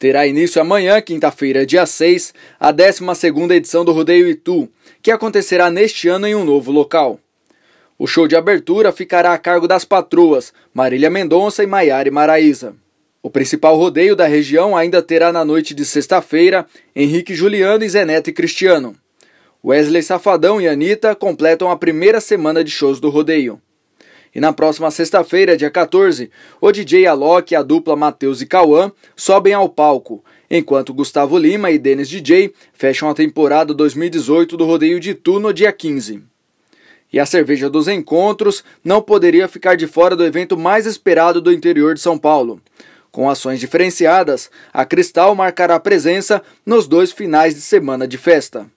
Terá início amanhã, quinta-feira, dia 6, a 12 edição do Rodeio Itu, que acontecerá neste ano em um novo local. O show de abertura ficará a cargo das patroas Marília Mendonça e Maiara Maraíza. O principal rodeio da região ainda terá na noite de sexta-feira Henrique Juliano e Zeneto e Cristiano. Wesley Safadão e Anitta completam a primeira semana de shows do rodeio. E na próxima sexta-feira, dia 14, o DJ Alok e a dupla Matheus e Cauã sobem ao palco, enquanto Gustavo Lima e Denis DJ fecham a temporada 2018 do Rodeio de Tu no dia 15. E a cerveja dos encontros não poderia ficar de fora do evento mais esperado do interior de São Paulo. Com ações diferenciadas, a Cristal marcará presença nos dois finais de semana de festa.